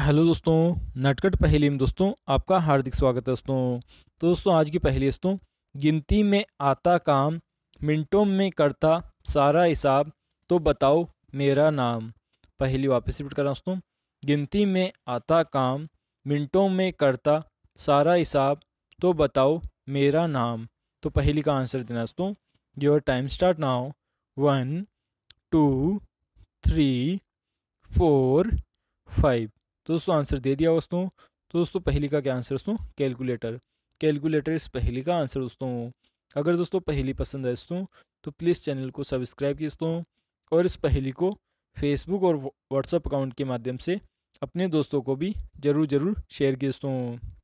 hello दोस्तों नटकट पहेली में दोस्तों आपका हार्दिक स्वागत है दोस्तों तो दोस्तों आज की पहेली दोस्तों गिनती में आता काम मिनटों में करता सारा हिसाब तो बताओ मेरा नाम पहेली वापस रिपीट कर रहा हूँ दोस्तों गिनती में आता काम मिनटों में करता सारा हिसाब तो बताओ मेरा नाम तो पहेली का आंसर देना दोस्तों your time start now one two three four five तो दोस्तों आंसर दे दिया दोस्तों तो दोस्तों पहली का क्या आंसर दोस्तों कैलकुलेटर कैलकुलेटर इस पहली का आंसर दोस्तों अगर दोस्तों पहली पसंद है दोस्तों तो प्लीज़ चैनल को सब्सक्राइब किए दोस्तों और इस पहली को फेसबुक और व्हाट्सअप अकाउंट के माध्यम से अपने दोस्तों को भी ज़रूर ज़रूर शेयर किए दोस्तों